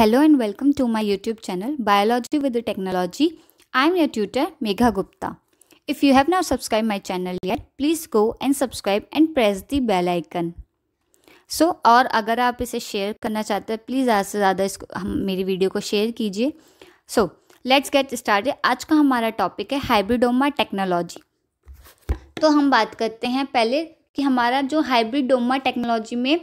Hello and welcome to my YouTube channel biology with technology I am your tutor Megha Gupta if you have not subscribe my channel yet please go and subscribe and press the bell icon so और अगर आप इसे share करना चाहते हैं please ज़्यादा से ज़्यादा इसको हम मेरी वीडियो को शेयर कीजिए सो लेट्स गेट स्टार्ट आज का हमारा टॉपिक है हाइब्रिडोमा टेक्नोलॉजी तो हम बात करते हैं पहले कि हमारा जो हाइब्रिडोमा टेक्नोलॉजी में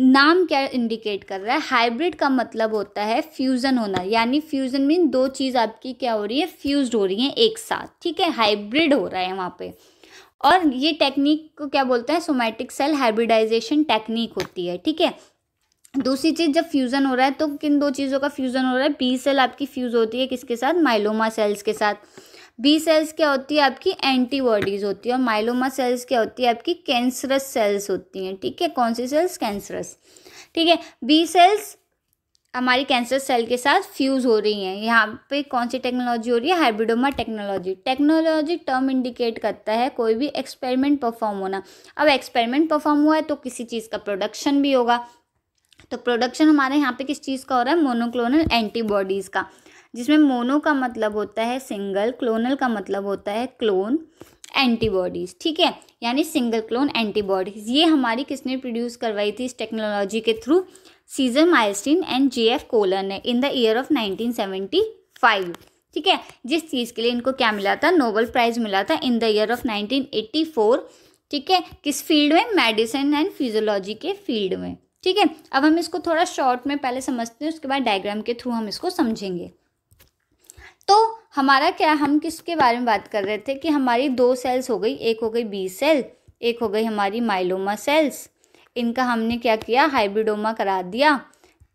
नाम क्या इंडिकेट कर रहा है हाइब्रिड का मतलब होता है फ्यूज़न होना यानी फ्यूज़न मीन दो चीज़ आपकी क्या हो रही है फ्यूज हो रही है एक साथ ठीक है हाइब्रिड हो रहा है वहाँ पे और ये टेक्निक को क्या बोलते हैं सोमैटिक सेल हाइब्रिडाइजेशन टेक्निक होती है ठीक है दूसरी चीज़ जब फ्यूज़न हो रहा है तो किन दो चीज़ों का फ्यूज़न हो रहा है बी सेल आपकी फ्यूज़ होती है किसके साथ माइलोमा सेल्स के साथ बी सेल्स क्या होती है आपकी एंटीबॉडीज़ होती है और माइलोमा सेल्स क्या होती है आपकी कैंसरस सेल्स होती हैं ठीक है कौन सी सेल्स कैंसरस ठीक है बी सेल्स हमारी कैंसर सेल के साथ फ्यूज़ हो रही हैं यहाँ पे कौन सी टेक्नोलॉजी हो रही है hybridoma technology technology term indicate करता है कोई भी एक्सपेरिमेंट परफॉर्म होना अब एक्सपेरिमेंट परफॉर्म हुआ है तो किसी चीज़ का प्रोडक्शन भी होगा तो प्रोडक्शन हमारे यहाँ पे किस चीज़ का हो रहा है मोनोक्लोनल एंटीबॉडीज़ का जिसमें मोनो का मतलब होता है सिंगल क्लोनल का मतलब होता है क्लोन एंटीबॉडीज़ ठीक है यानी सिंगल क्लोन एंटीबॉडीज़ ये हमारी किसने प्रोड्यूस करवाई थी इस टेक्नोलॉजी के through Cesar Milstein and J F Kohler ने in the year of nineteen seventy five ठीक है जिस चीज़ के लिए इनको क्या मिला था नोबल प्राइज़ मिला था in the year of nineteen eighty four ठीक है किस फील्ड में मेडिसिन एंड फिजियोलॉजी के फील्ड में ठीक है अब हम इसको थोड़ा शॉर्ट में पहले समझते हैं उसके बाद डायग्राम के थ्रू हम इसको समझेंगे तो हमारा क्या हम किसके बारे में बात कर रहे थे कि हमारी दो सेल्स हो गई एक हो गई बी सेल एक हो गई हमारी माइलोमा सेल्स इनका हमने क्या किया हाइब्रिडोमा करा दिया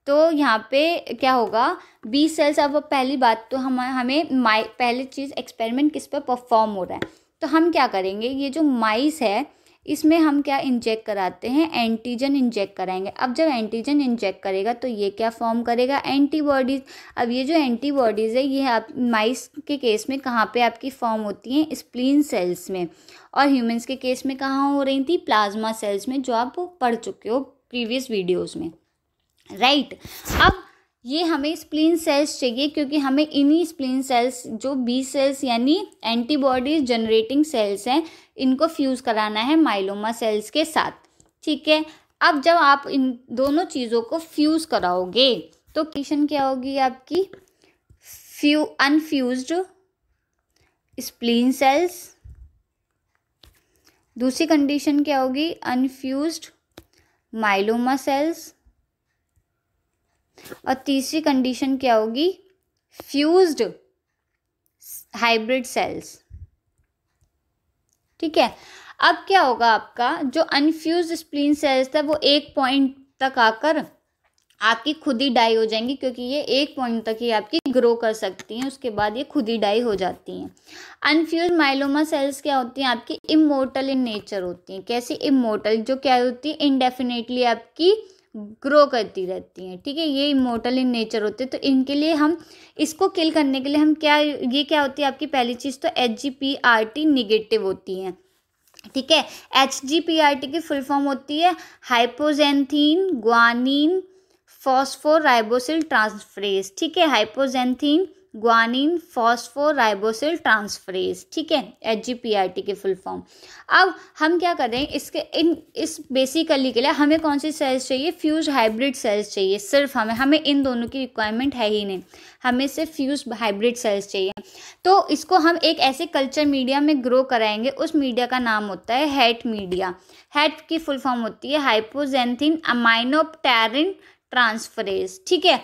तो यहाँ पे क्या होगा बी सेल्स अब पहली बात तो हम हमें माई पहली चीज़ एक्सपेरिमेंट किस पर परफॉर्म हो रहा है तो हम क्या करेंगे ये जो माइस है इसमें हम क्या इंजेक्ट कराते हैं एंटीजन इंजेक्ट कराएंगे अब जब एंटीजन इंजेक्ट करेगा तो ये क्या फॉर्म करेगा एंटीबॉडीज़ अब ये जो एंटीबॉडीज़ है ये आप माइस के केस में कहाँ पे आपकी फॉर्म होती हैं स्प्लीन सेल्स में और ह्यूमंस के केस में कहाँ हो रही थी प्लाज्मा सेल्स में जो आप पढ़ चुके हो प्रीवियस वीडियोज़ में राइट right. अब ये हमें स्प्लीन सेल्स चाहिए क्योंकि हमें इन्हीं स्प्लीन सेल्स जो बी सेल्स यानी एंटीबॉडीज जनरेटिंग सेल्स हैं इनको फ्यूज़ कराना है माइलोमा सेल्स के साथ ठीक है अब जब आप इन दोनों चीज़ों को फ्यूज़ कराओगे तो कंडीशन क्या होगी आपकी फ्यू अनफ्यूज स्प्लीन सेल्स दूसरी कंडीशन क्या होगी अनफ्यूज माइलोमा सेल्स और तीसरी कंडीशन क्या होगी फ्यूज्ड हाइब्रिड सेल्स ठीक है अब क्या होगा आपका जो अनफ्यूज स्प्लीन सेल्स था वो एक पॉइंट तक आकर आपकी खुद ही डाई हो जाएंगी क्योंकि ये एक पॉइंट तक ही आपकी ग्रो कर सकती हैं उसके बाद ये खुद ही डाई हो जाती हैं अनफ्यूज माइलोमा सेल्स क्या होती हैं आपकी इमोटल इन नेचर होती हैं कैसी इमोटल जो क्या होती है इनडेफिनेटली आपकी ग्रो करती रहती हैं ठीक है ये इमोटल इन नेचर होते हैं तो इनके लिए हम इसको किल करने के लिए हम क्या ये क्या होती है आपकी पहली चीज़ तो H G P R T negative होती हैं ठीक है H G P R T की फुल फॉर्म होती है हाइपोजेंथीन ग्वानिन फॉस्फोराइबोसिल ट्रांसफ्रेज ठीक है हाइपोजेंथीन ग्वानिन फॉस्फोराइबोसिल ट्रांसफ्रेज ठीक है H G P R T के फुल फॉर्म अब हम क्या कर रहे हैं इसके इन इस बेसिकली के लिए हमें कौन सी सेल्स चाहिए फ्यूज हाइब्रिड सेल्स चाहिए सिर्फ हमें हमें इन दोनों की रिक्वायरमेंट है ही नहीं हमें सिर्फ फ्यूज हाइब्रिड सेल्स चाहिए तो इसको हम एक ऐसे कल्चर मीडिया में ग्रो कराएंगे उस मीडिया का नाम होता है हेट मीडिया हेट की फुल फॉर्म होती है हाइपोजेंथिन अमाइनोपटेरिन ट्रांसफरेज ठीक है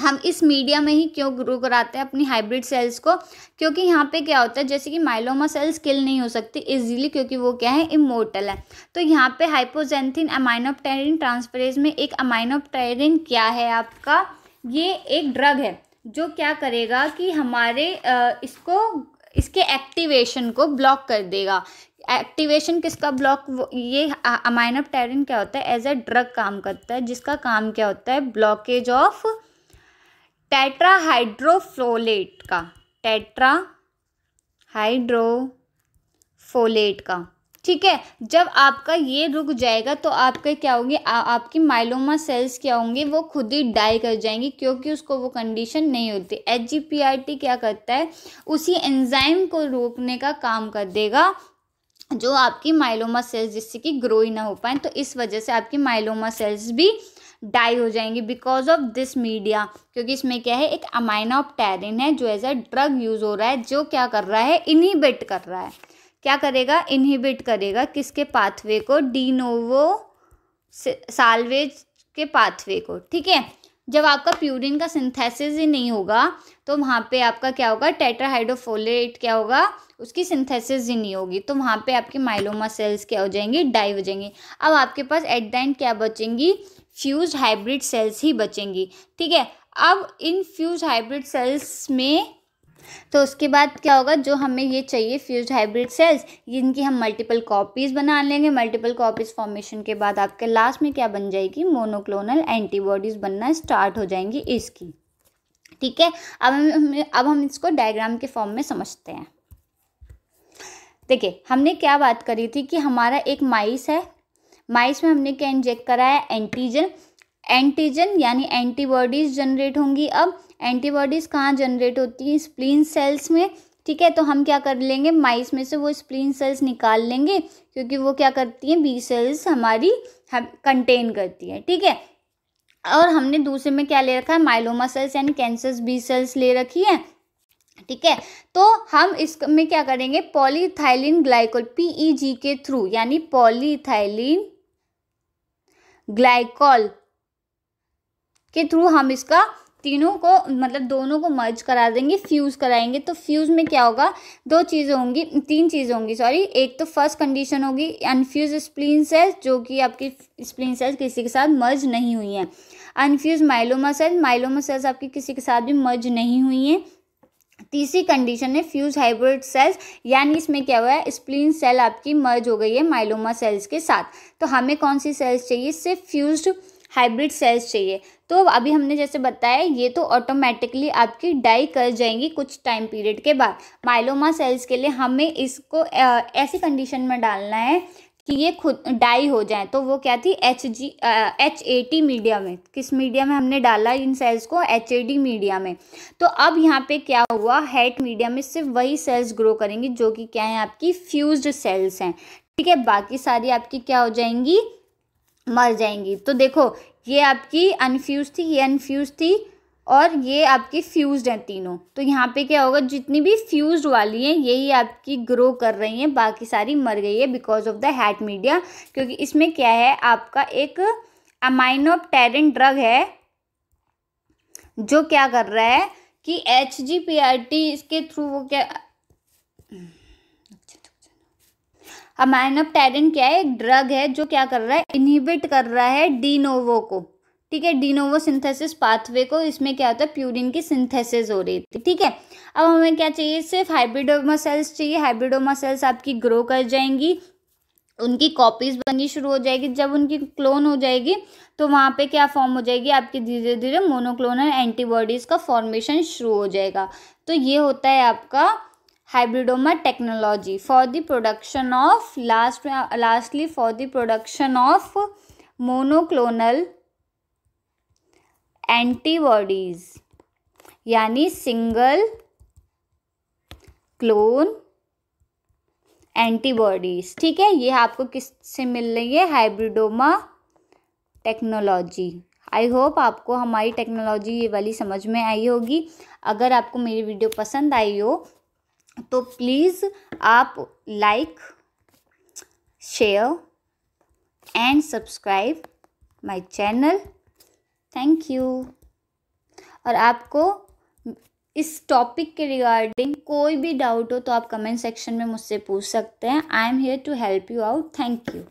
हम इस मीडिया में ही क्यों ग्रो कराते हैं अपनी हाइब्रिड सेल्स को क्योंकि यहाँ पे क्या होता है जैसे कि माइलोमा सेल्स किल नहीं हो सकती इजीली क्योंकि वो क्या है इमोटल है तो यहाँ पे हाइपोजेंथिन अमाइनोपटेरिन ट्रांसफरेज में एक अमाइनोपटेरिन क्या है आपका ये एक ड्रग है जो क्या करेगा कि हमारे इसको इसके एक्टिवेशन को ब्लॉक कर देगा एक्टिवेशन किसका ब्लॉक ये अमाइनोपटेरिन क्या होता है एज ए ड्रग काम करता है जिसका काम क्या होता है ब्लॉकेज ऑफ टेट्राहाइड्रोफोलेट का टेट्रा हाइड्रोफोलेट का ठीक है जब आपका ये रुक जाएगा तो आपके क्या होंगे आपकी माइलोमा सेल्स क्या होंगे वो खुद ही डाई कर जाएंगी क्योंकि उसको वो कंडीशन नहीं होती एच क्या करता है उसी एंजाइम को रोकने का काम कर देगा जो आपकी माइलोमा सेल्स जिससे कि ग्रो ही ना हो पाए तो इस वजह से आपकी माइलोमा सेल्स भी डाई हो जाएंगी बिकॉज ऑफ दिस मीडिया क्योंकि इसमें क्या है एक अमाइनोपटेरिन है जो एज अ ड्रग यूज़ हो रहा है जो क्या कर रहा है इनहिबिट कर रहा है क्या करेगा इनहिबिट करेगा किसके पाथवे को डीनोवो साल्वेज के पाथवे को ठीक है जब आपका प्यूरिन का सिंथेसिस ही नहीं होगा तो वहाँ पे आपका क्या होगा टेट्राहाइड्रोफोलेट क्या होगा उसकी सिंथेसिस ही नहीं होगी तो वहाँ पे आपके माइलोमा सेल्स क्या हो जाएंगे डाई हो जाएंगे अब आपके पास एट द एंड क्या बचेंगी फ्यूज हाइब्रिड सेल्स ही बचेंगी ठीक है अब इन फ्यूज हाइब्रिड सेल्स में तो उसके बाद क्या होगा जो हमें ये चाहिए फ्यूज हाइब्रिड सेल्स जिनकी हम मल्टीपल कॉपीज़ बना लेंगे मल्टीपल कॉपीज़ फॉर्मेशन के बाद आपके लास्ट में क्या बन जाएगी मोनोक्लोनल एंटीबॉडीज़ बनना स्टार्ट हो जाएंगी इसकी ठीक है अब हम अब हम इसको डायग्राम के फॉर्म में समझते हैं देखिए हमने क्या बात करी थी कि हमारा एक माइस है माइस में हमने क्या इंजेक्ट करा है एंटीजन एंटीजन यानी एंटीबॉडीज़ जनरेट होंगी अब एंटीबॉडीज़ कहाँ जनरेट होती हैं स्प्लीन सेल्स में ठीक है तो हम क्या कर लेंगे माइस में से वो स्प्लीन सेल्स निकाल लेंगे क्योंकि वो क्या करती हैं बी सेल्स हमारी हम कंटेन करती हैं ठीक है और हमने दूसरे में क्या ले रखा है माइलोमा सेल्स यानी कैंसर बी सेल्स ले रखी है ठीक है तो हम इसमें क्या करेंगे पॉलीथाइलिन ग्लाइकोल पीईजी के थ्रू यानी पॉलीथाइलिन ग्लाइकॉल के थ्रू हम इसका तीनों को मतलब दोनों को मर्ज करा देंगे फ्यूज़ कराएंगे तो फ्यूज़ में क्या होगा दो चीज़ें होंगी तीन चीज़ें होंगी सॉरी एक तो फर्स्ट कंडीशन होगी अनफ्यूज स्प्लिन सेल्स जो कि आपकी स्प्लिन सेल्स किसी के साथ मर्ज नहीं हुई हैं unfuse myeloma cells myeloma cells आपकी किसी के साथ भी मर्ज नहीं हुई हैं तीसरी कंडीशन है फ्यूज हाइब्रिड सेल्स यानी इसमें क्या हुआ है स्प्लीन सेल आपकी मर्ज हो गई है माइलोमा सेल्स के साथ तो हमें कौन सी सेल्स चाहिए इससे फ्यूज्ड हाइब्रिड सेल्स चाहिए तो अभी हमने जैसे बताया ये तो ऑटोमेटिकली आपकी डाई कर जाएंगी कुछ टाइम पीरियड के बाद माइलोमा सेल्स के लिए हमें इसको ऐसी कंडीशन में डालना है कि ये खुद डाई हो जाए तो वो क्या थी H G H A T media में किस मीडिया में हमने डाला इन सेल्स को एच ए डी मीडिया में तो अब यहाँ पे क्या हुआ हेट मीडिया में सिर्फ वही सेल्स ग्रो करेंगी जो कि क्या है आपकी फ्यूज सेल्स हैं ठीक है बाकी सारी आपकी क्या हो जाएंगी मर जाएंगी तो देखो ये आपकी अनफ्यूज थी ये अनफ्यूज थी और ये आपकी फ्यूज़ हैं तीनों तो यहाँ पे क्या होगा जितनी भी फ्यूज़ वाली हैं यही आपकी ग्रो कर रही हैं बाकी सारी मर गई है because of the HAT media क्योंकि इसमें क्या है आपका एक अमाइनोपटेरन ड्रग है जो क्या कर रहा है कि H G P R T इसके थ्रू वो क्या अमाइनोपटेरन क्या है एक ड्रग है जो क्या कर रहा है इनहिबिट कर रहा है डीनोवो को ठीक है डिनोवो सिंथेसिस पाथवे को इसमें क्या होता है प्यूरिन की सिंथेसिस हो रही थी ठीक है अब हमें क्या चाहिए सिर्फ हाइब्रिडोमा सेल्स चाहिए हाइब्रिडोमा सेल्स आपकी ग्रो कर जाएंगी उनकी कॉपीज बननी शुरू हो जाएगी जब उनकी क्लोन हो जाएगी तो वहाँ पे क्या फॉर्म हो जाएगी आपकी धीरे धीरे मोनोक्लोनल एंटीबॉडीज़ का फॉर्मेशन शुरू हो जाएगा तो ये होता है आपका hybridoma technology for the production of last में lastly for the production of monoclonal antibodies यानी सिंगल क्लोन एंटीबॉडीज ठीक है ये आपको किस से मिल रही है हाइब्रिडोमा टेक्नोलॉजी आई होप आपको हमारी टेक्नोलॉजी ये वाली समझ में आई होगी अगर आपको मेरी वीडियो पसंद आई हो तो प्लीज़ आप like share and subscribe my channel thank you और आपको इस टॉपिक के रिगार्डिंग कोई भी डाउट हो तो आप कमेंट सेक्शन में मुझसे पूछ सकते हैं I am here to help you out thank you